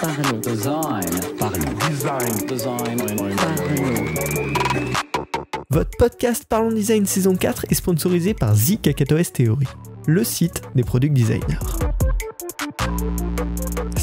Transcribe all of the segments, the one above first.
Parlons. Design. Design. Design. Votre podcast Parlons Design saison 4 est sponsorisé par The Theory, le site des produits designers.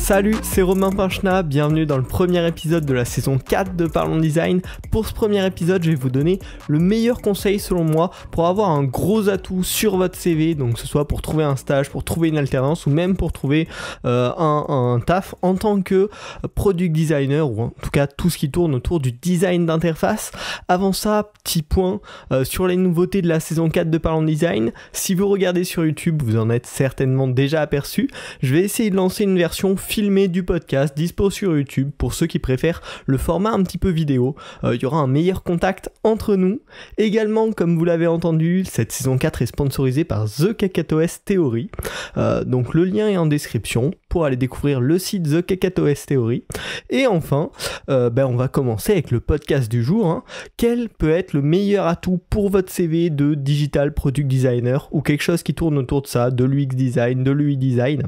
Salut, c'est Romain Pinchna, bienvenue dans le premier épisode de la saison 4 de Parlons Design. Pour ce premier épisode, je vais vous donner le meilleur conseil selon moi pour avoir un gros atout sur votre CV, donc que ce soit pour trouver un stage, pour trouver une alternance ou même pour trouver euh, un, taf en tant que product designer ou en tout cas tout ce qui tourne autour du design d'interface. Avant ça, petit point euh, sur les nouveautés de la saison 4 de Parlons Design. Si vous regardez sur YouTube, vous en êtes certainement déjà aperçu. Je vais essayer de lancer une version filmé du podcast, dispo sur YouTube pour ceux qui préfèrent le format un petit peu vidéo. Euh, il y aura un meilleur contact entre nous. Également, comme vous l'avez entendu, cette saison 4 est sponsorisée par The S Theory. Euh, donc le lien est en description pour aller découvrir le site The S Theory. Et enfin, euh, ben, on va commencer avec le podcast du jour. Hein. Quel peut être le meilleur atout pour votre CV de digital product designer ou quelque chose qui tourne autour de ça, de l'UX design, de l'UI design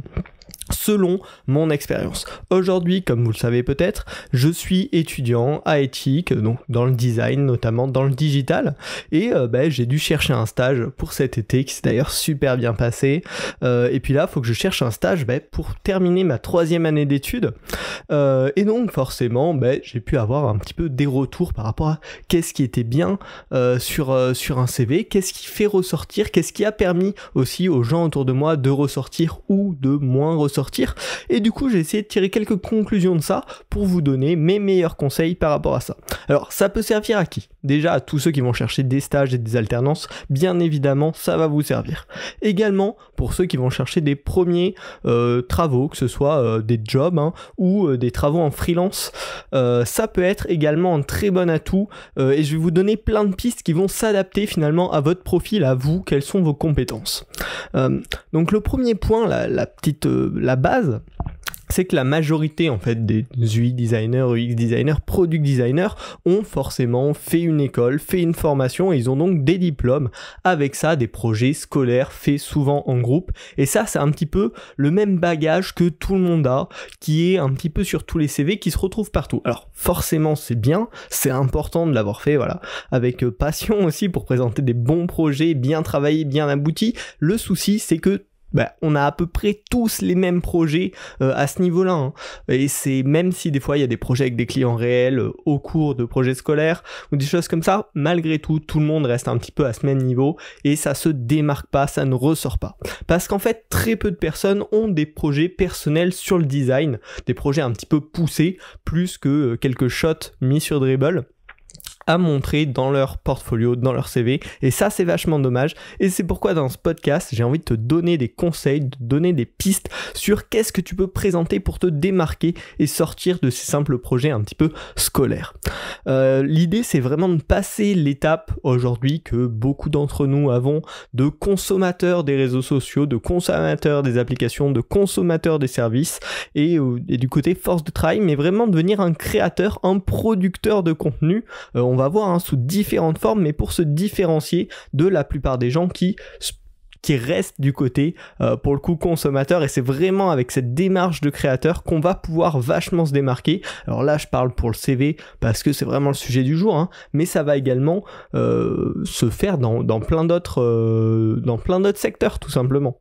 selon mon expérience. Aujourd'hui, comme vous le savez peut-être, je suis étudiant à éthique, donc dans le design, notamment dans le digital, et euh, ben, j'ai dû chercher un stage pour cet été, qui s'est d'ailleurs super bien passé. Euh, et puis là, il faut que je cherche un stage ben, pour terminer ma troisième année d'études. Euh, et donc, forcément, ben, j'ai pu avoir un petit peu des retours par rapport à qu'est-ce qui était bien sur, sur un CV, qu'est-ce qui fait ressortir, qu'est-ce qui a permis aussi aux gens autour de moi de ressortir ou de moins ressortir sortir Et du coup, j'ai essayé de tirer quelques conclusions de ça pour vous donner mes meilleurs conseils par rapport à ça. Alors, ça peut servir à qui déjà à tous ceux qui vont chercher des stages et des alternances, bien évidemment, ça va vous servir. Également, pour ceux qui vont chercher des premiers euh, travaux, que ce soit euh, des jobs hein, ou euh, des travaux en freelance, ça peut être également un très bon atout et je vais vous donner plein de pistes qui vont s'adapter finalement à votre profil, à vous, quelles sont vos compétences. donc le premier point, la, la petite, la base, c'est que la majorité en fait des UI designers, UX designers, product designers ont forcément fait une école, fait une formation et ils ont donc des diplômes. Avec ça, des projets scolaires faits souvent en groupe. Et ça, c'est un petit peu le même bagage que tout le monde a, qui est un petit peu sur tous les CV, qui se retrouvent partout. Alors forcément, c'est bien, c'est important de l'avoir fait, voilà, avec euh, passion aussi pour présenter des bons projets, bien travaillés, bien aboutis. Le souci, c'est que bah, on a à peu près tous les mêmes projets euh, à ce niveau-là. Hein. Et c'est même si des fois il y a des projets avec des clients réels euh, au cours de projets scolaires ou des choses comme ça, malgré tout, tout le monde reste un petit peu à ce même niveau et ça se démarque pas, ça ne ressort pas. Parce qu'en fait, très peu de personnes ont des projets personnels sur le design, des projets un petit peu poussés, plus que euh, quelques shots mis sur dribble à montrer dans leur portfolio, dans leur CV. Et ça, c'est vachement dommage. Et c'est pourquoi dans ce podcast, j'ai envie de te donner des conseils, de donner des pistes sur qu'est-ce que tu peux présenter pour te démarquer et sortir de ces simples projets un petit peu scolaires. Euh, l'idée, c'est vraiment de passer l'étape aujourd'hui que beaucoup d'entre nous avons de consommateurs des réseaux sociaux, de consommateurs des applications, de consommateurs des services et, euh, du côté force de travail, mais vraiment devenir un créateur, un producteur de contenu. Euh, on on va voir, hein, sous différentes formes, mais pour se différencier de la plupart des gens qui qui du côté euh, pour le coup consommateur et c'est vraiment avec cette démarche de créateur qu'on va pouvoir vachement se démarquer. Alors là je parle pour le CV parce que c'est vraiment le sujet du jour, hein. mais ça va également euh, se faire dans, plein d'autres euh, dans plein d'autres secteurs tout simplement.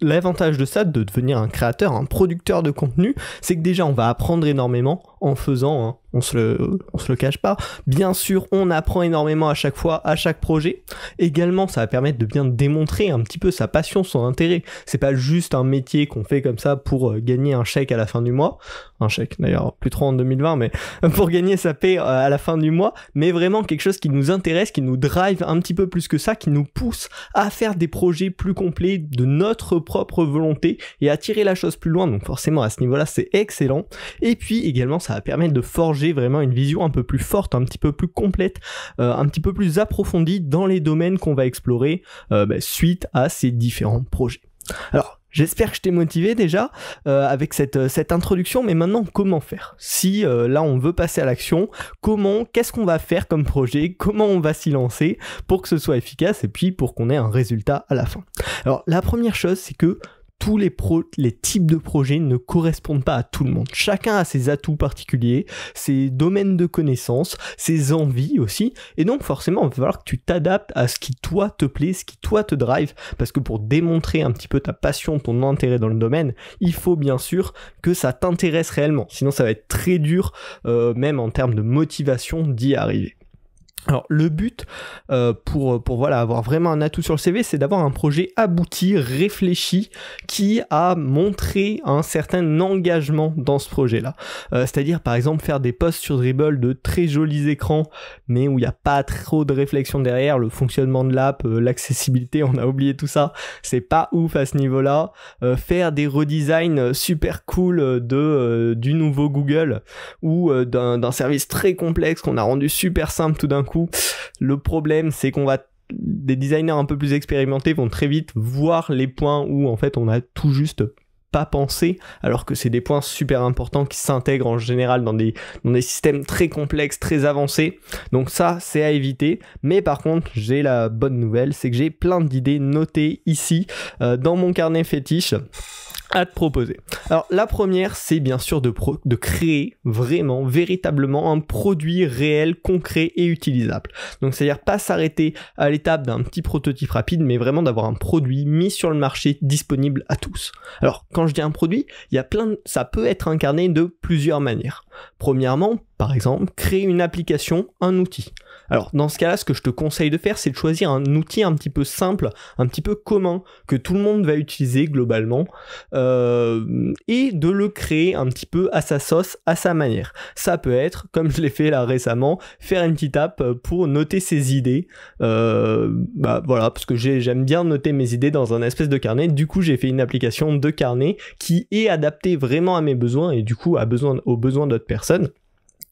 L'avantage de ça, de devenir un créateur, un producteur de contenu, c'est que déjà on va apprendre énormément, en faisant, hein. on, se le, se le cache pas. Bien sûr, on apprend énormément à chaque fois, à chaque projet. Également, ça va permettre de bien démontrer un petit peu sa passion, son intérêt. C'est pas juste un métier qu'on fait comme ça pour euh, gagner un chèque à la fin du mois. Un chèque, d'ailleurs, plus trop en 2020, mais pour gagner sa paix euh, à la fin du mois, mais vraiment quelque chose qui nous intéresse, qui nous drive un petit peu plus que ça, qui nous pousse à faire des projets plus complets de notre propre volonté et à tirer la chose plus loin. Donc forcément, à ce niveau-là, c'est excellent. Et puis également, ça va permettre de forger vraiment une vision un peu plus forte, un petit peu plus complète, euh, un petit peu plus approfondie dans les domaines qu'on va explorer euh, bah, suite à ces différents projets. Alors, J'espère que je t'ai motivé déjà euh, avec cette, introduction, mais maintenant comment faire Si là on veut passer à l'action, comment, qu'est-ce qu'on va faire comme projet, comment on va s'y lancer pour que ce soit efficace et puis pour qu'on ait un résultat à la fin. Alors la première chose c'est que tous les, les types de projets ne correspondent pas à tout le monde. Chacun a ses atouts particuliers, ses domaines de connaissances, ses envies aussi. Et donc forcément, il va falloir que tu t'adaptes à ce qui toi te plaît, ce qui toi te drive. Parce que pour démontrer un petit peu ta passion, ton intérêt dans le domaine, il faut bien sûr que ça t'intéresse réellement. Sinon, ça va être très dur, euh, même en termes de motivation, d'y arriver. Alors le but euh, pour, pour voilà, avoir vraiment un atout sur le CV, c'est d'avoir un projet abouti, réfléchi, qui a montré un certain engagement dans ce projet-là. Euh, c'est-à-dire par exemple faire des posts sur Dribble de très jolis écrans, mais où il n'y a pas trop de réflexion derrière, le fonctionnement de l'app, euh, l'accessibilité, on a oublié tout ça, c'est pas ouf à ce niveau-là. faire des redesigns super cool de, du nouveau Google ou d'un service très complexe qu'on a rendu super simple tout d'un le problème, c'est qu'on va des designers un peu plus expérimentés vont très vite voir les points où en fait on a tout juste pas pensé, alors que c'est des points super importants qui s'intègrent en général dans des, des systèmes très complexes, très avancés. Donc ça, c'est à éviter. Mais par contre, j'ai la bonne nouvelle, c'est que j'ai plein d'idées notées ici euh, dans mon carnet fétiche à te proposer. Alors la première, c'est bien sûr de, de créer vraiment, véritablement un produit réel, concret et utilisable. Donc c'est-à-dire pas s'arrêter à l'étape d'un petit prototype rapide, mais vraiment d'avoir un produit mis sur le marché, disponible à tous. Alors quand je dis un produit, il y a plein, ça peut être incarné de plusieurs manières. Premièrement, par exemple, créer une application, un outil. Alors dans ce cas-là, ce que je te conseille de faire, c'est de choisir un outil un petit peu simple, un petit peu commun, que tout le monde va utiliser globalement, euh, et de le créer un petit peu à sa sauce, à sa manière. Ça peut être, comme je l'ai fait là récemment, faire une petite app pour noter ses idées. Euh, bah voilà, parce que j'aime bien noter mes idées dans un espèce de carnet. Du coup, j'ai fait une application de carnet qui est adaptée vraiment à mes besoins et du coup besoin, aux besoins de personne.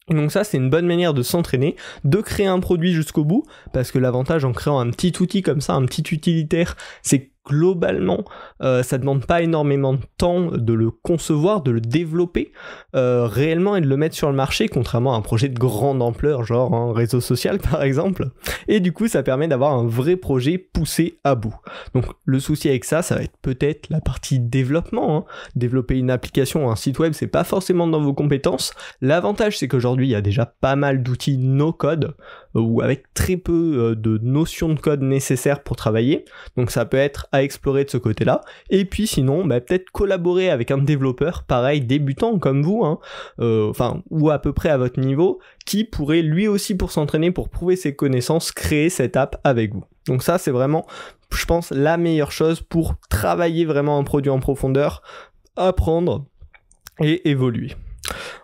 Donc ça, c'est une bonne manière de s'entraîner, de créer un produit jusqu'au bout, parce que l'avantage en créant un petit outil comme ça, un petit utilitaire, c'est que globalement, ça euh, ça demande pas énormément de temps de le concevoir, de le développer euh, réellement et de le mettre sur le marché, contrairement à un projet de grande ampleur, genre un réseau social par exemple. Et du coup, ça permet d'avoir un vrai projet poussé à bout. Donc le souci avec ça, ça va être peut-être la partie développement. Hein. Développer une application, ou un site web, c'est pas forcément dans vos compétences. L'avantage, c'est qu'aujourd'hui, il y a déjà pas mal d'outils no code euh, ou avec très peu de notions de code nécessaires pour travailler. Donc ça peut être explorer de ce côté-là. Et puis sinon, bah, peut-être collaborer avec un développeur, pareil, débutant comme vous, hein, euh, enfin, ou à peu près à votre niveau, qui pourrait lui aussi, pour s'entraîner, pour prouver ses connaissances, créer cette app avec vous. Donc ça, c'est vraiment, je pense, la meilleure chose pour travailler vraiment un produit en profondeur, apprendre et évoluer.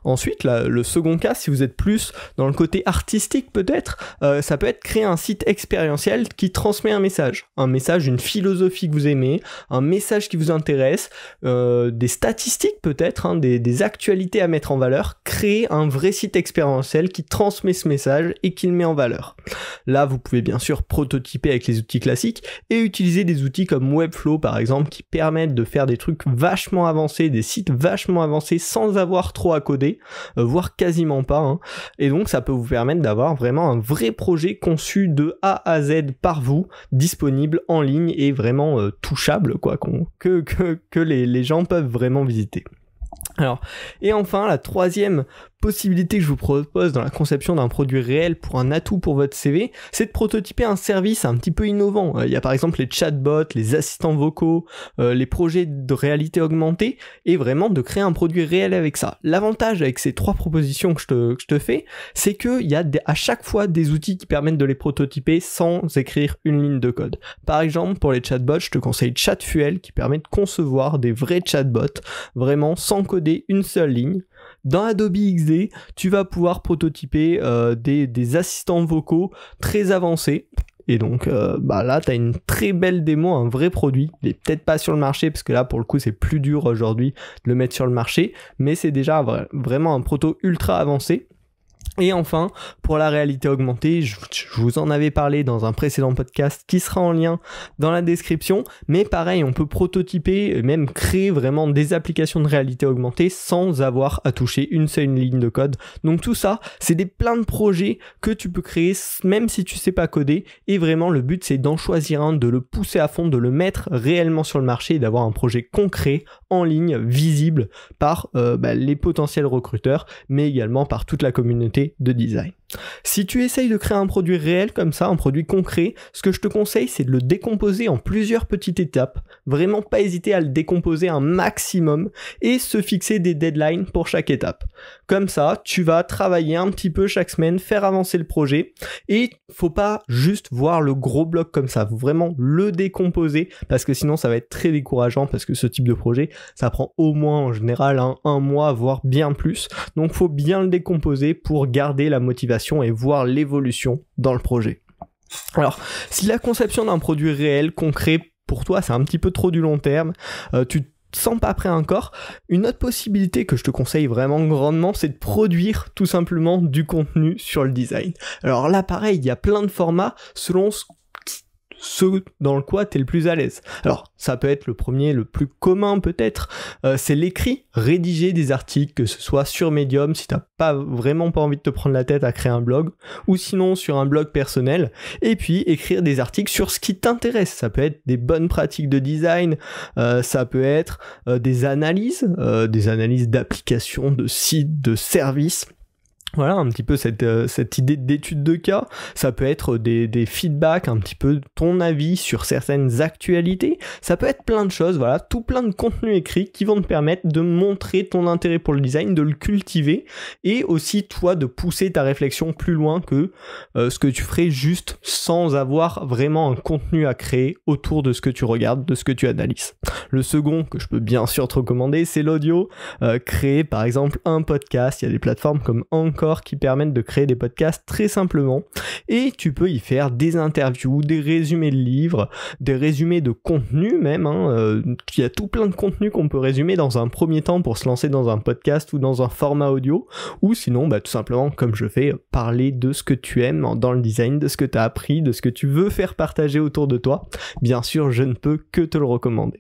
Ensuite, le second cas, si vous êtes plus dans le côté artistique peut-être, euh, ça peut être créer un site expérientiel qui transmet un message. Un message, une philosophie que vous aimez, un message qui vous intéresse, euh, des statistiques peut-être, hein, des, des actualités à mettre en valeur. Créer un vrai site expérientiel qui transmet ce message et qui le met en valeur. Là, vous pouvez bien sûr prototyper avec les outils classiques et utiliser des outils comme Webflow par exemple qui permettent de faire des trucs vachement avancés, des sites vachement avancés sans avoir trop à coder euh, voire quasiment pas. Hein. Et donc ça peut vous permettre d'avoir vraiment un vrai projet conçu de A à Z par vous, disponible en ligne et vraiment euh, touchable, quoi, que, que, les, les gens peuvent vraiment visiter. Alors, et enfin, la troisième possibilité que je vous propose dans la conception d'un produit réel pour un atout pour votre CV, c'est de prototyper un service un petit peu innovant. Euh, il y a par exemple les chatbots, les assistants vocaux, euh, les projets de réalité augmentée, et vraiment de créer un produit réel avec ça. L'avantage avec ces trois propositions que je te, fais, c'est qu'il y a à chaque fois des outils qui permettent de les prototyper sans écrire une ligne de code. Par exemple, pour les chatbots, je te conseille ChatFuel qui permet de concevoir des vrais chatbots, vraiment sans coder une seule ligne dans Adobe XD, tu vas pouvoir prototyper euh, des, assistants vocaux très avancés. Et donc euh, bah là, tu as une très belle démo, un vrai produit. Il n'est peut-être pas sur le marché, parce que là, pour le coup, c'est plus dur aujourd'hui de le mettre sur le marché, mais c'est déjà vraiment un proto ultra avancé. Et enfin, pour la réalité augmentée, je, vous en avais parlé dans un précédent podcast qui sera en lien dans la description. Mais pareil, on peut prototyper, et euh, même créer vraiment des applications de réalité augmentée sans avoir à toucher une seule ligne de code. Donc tout ça, c'est des plein de projets que tu peux créer même si tu sais pas coder. Et vraiment, le but c'est d'en choisir un, de le pousser à fond, de le mettre réellement sur le marché et d'avoir un projet concret en ligne, visible par euh, bah, les potentiels recruteurs, mais également par toute la communauté de design. Si tu essayes de créer un produit réel comme ça, un produit concret, ce que je te conseille, c'est de le décomposer en plusieurs petites étapes. Vraiment pas hésiter à le décomposer un maximum et se fixer des deadlines pour chaque étape. Comme ça, tu vas travailler un petit peu chaque semaine, faire avancer le projet et faut pas juste voir le gros bloc comme ça. vraiment le décomposer parce que sinon ça va être très décourageant parce que ce type de projet, ça prend au moins en général un mois, voire bien plus. Donc faut bien le décomposer pour garder la motivation et voir l'évolution dans le projet. Alors, si la conception d'un produit réel, concret, pour toi, c'est un petit peu trop du long terme, euh, tu te sens pas prêt encore, une autre possibilité que je te conseille vraiment grandement, c'est de produire tout simplement du contenu sur le design. Alors là, pareil, il y a plein de formats selon ce ce dans le quoi tu es le plus à l'aise. Alors, ça peut être le premier, le plus commun peut-être, euh, c'est l'écrit, rédiger des articles, que ce soit sur Medium, si t'as pas vraiment pas envie de te prendre la tête à créer un blog, ou sinon sur un blog personnel, et puis écrire des articles sur ce qui t'intéresse. Ça peut être des bonnes pratiques de design, euh, ça peut être euh, des analyses, des analyses d'applications, de sites, de services voilà un petit peu euh, cette, idée d'étude de cas. Ça peut être des, feedbacks, un petit peu ton avis sur certaines actualités. Ça peut être plein de choses, voilà, tout plein de contenus écrits qui vont te permettre de montrer ton intérêt pour le design, de le cultiver et aussi toi de pousser ta réflexion plus loin que euh, ce que tu ferais juste sans avoir vraiment un contenu à créer autour de ce que tu regardes, de ce que tu analyses. Le second que je peux bien sûr te recommander, c'est l'audio. Euh, créer par exemple un podcast, il y a des plateformes comme Anchor qui permettent de créer des podcasts très simplement. Et tu peux y faire des interviews, des résumés de livres, des résumés de contenu même. Hein, euh, il y a tout plein de contenu qu'on peut résumer dans un premier temps pour se lancer dans un podcast ou dans un format audio. Ou sinon, bah, tout simplement, comme je fais, parler de ce que tu aimes dans le design, de ce que tu as appris, de ce que tu veux faire partager autour de toi. Bien sûr, je ne peux que te le recommander.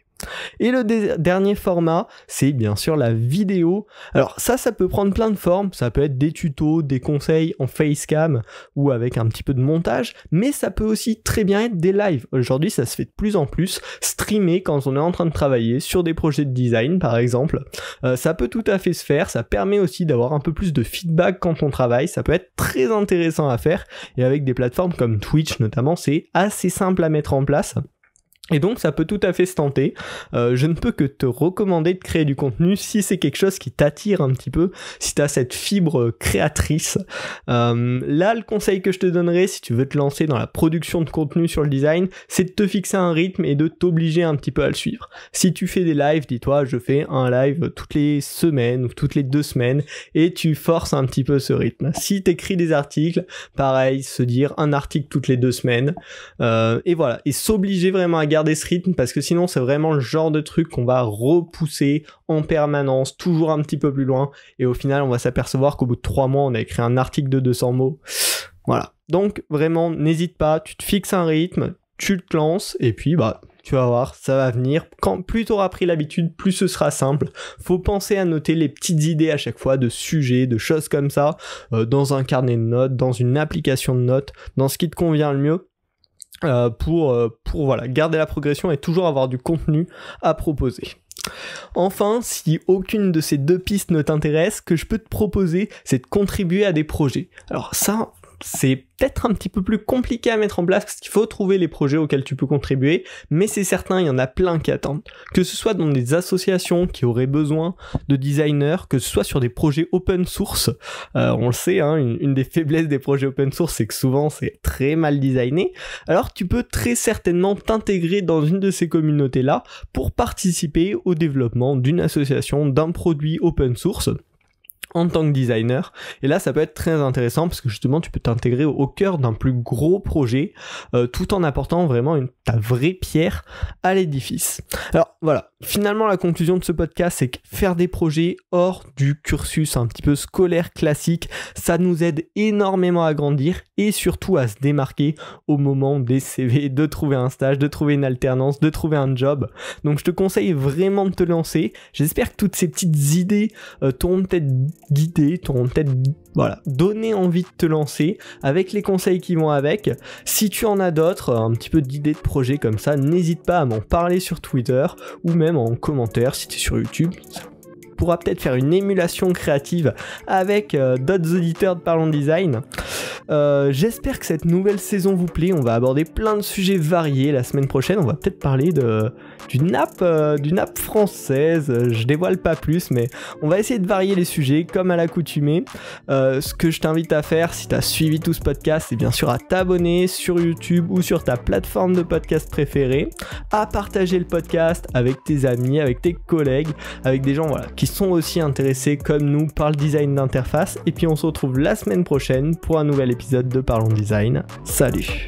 Et le dernier format, c'est bien sûr la vidéo. Alors ça, ça peut prendre plein de formes. Ça peut être des tutos, des conseils en facecam ou avec un petit peu de montage, mais ça peut aussi très bien être des lives. Aujourd'hui, ça se fait de plus en plus. Streamer quand on est en train de travailler sur des projets de design, par exemple. Euh, ça peut tout à fait se faire. Ça permet aussi d'avoir un peu plus de feedback quand on travaille. Ça peut être très intéressant à faire. Et avec des plateformes comme Twitch notamment, c'est assez simple à mettre en place. Et donc ça peut tout à fait se tenter. Euh, je ne peux que te recommander de créer du contenu si c'est quelque chose qui t'attire un petit peu, si t'as cette fibre créatrice. Euh, là, le conseil que je te donnerai si tu veux te lancer dans la production de contenu sur le design, c'est de te fixer un rythme et de t'obliger un petit peu à le suivre. Si tu fais des lives, dis-toi, je fais un live toutes les semaines ou toutes les deux semaines et tu forces un petit peu ce rythme. Si tu écris des articles, pareil, se dire un article toutes les deux semaines. Euh, et voilà, et s'obliger vraiment à garder ce rythme parce que sinon c'est vraiment le genre de truc qu'on va repousser en permanence, toujours un petit peu plus loin. Et au final, on va s'apercevoir qu'au bout de trois mois, on a écrit un article de 200 mots. Voilà. Donc vraiment, n'hésite pas, tu te fixes un rythme, tu te lances et puis bah tu vas voir, ça va venir. Quand plus tu auras pris l'habitude, plus ce sera simple. Faut penser à noter les petites idées à chaque fois de sujets, de choses comme ça, euh, dans un carnet de notes, dans une application de notes, dans ce qui te convient le mieux. Euh, pour, euh, pour voilà, garder la progression et toujours avoir du contenu à proposer. Enfin, si aucune de ces deux pistes ne t'intéresse, que je peux te proposer, c'est de contribuer à des projets. Alors ça, c'est peut-être un petit peu plus compliqué à mettre en place parce qu'il faut trouver les projets auxquels tu peux contribuer, mais c'est certain, il y en a plein qui attendent. Que ce soit dans des associations qui auraient besoin de designers, que ce soit sur des projets open source, euh, on le sait, hein, une, une, des faiblesses des projets open source, c'est que souvent c'est très mal designé, alors tu peux très certainement t'intégrer dans une de ces communautés-là pour participer au développement d'une association, d'un produit open source en tant que designer. Et là, ça peut être très intéressant parce que justement, tu peux t'intégrer au cœur d'un plus gros projet euh, tout en apportant vraiment une, ta vraie pierre à l'édifice. Alors voilà, finalement, la conclusion de ce podcast, c'est que faire des projets hors du cursus un petit peu scolaire classique, ça nous aide énormément à grandir et surtout à se démarquer au moment des CV, de trouver un stage, de trouver une alternance, de trouver un job. Donc, je te conseille vraiment de te lancer. J'espère que toutes ces petites idées euh, t'auront peut-être guidé, t'auront peut-être voilà, donner envie de te lancer avec les conseils qui vont avec. Si tu en as d'autres, euh, un petit peu d'idées de projet comme ça, n'hésite pas à m'en parler sur Twitter ou même en commentaire si tu es sur YouTube, pourra peut-être faire une émulation créative avec euh, d'autres auditeurs de Parlons Design. Euh, j'espère que cette nouvelle saison vous plaît. On va aborder plein de sujets variés la semaine prochaine. On va peut-être parler euh, d'une app, française. Je dévoile pas plus, mais on va essayer de varier les sujets comme à l'accoutumée. ce que je t'invite à faire si tu as suivi tout ce podcast, c'est bien sûr à t'abonner sur YouTube ou sur ta plateforme de podcast préférée, à partager le podcast avec tes amis, avec tes collègues, avec des gens voilà, qui sont aussi intéressés comme nous par le design d'interface. Et puis on se retrouve la semaine prochaine pour un nouvel épisode de Parlons Design. Salut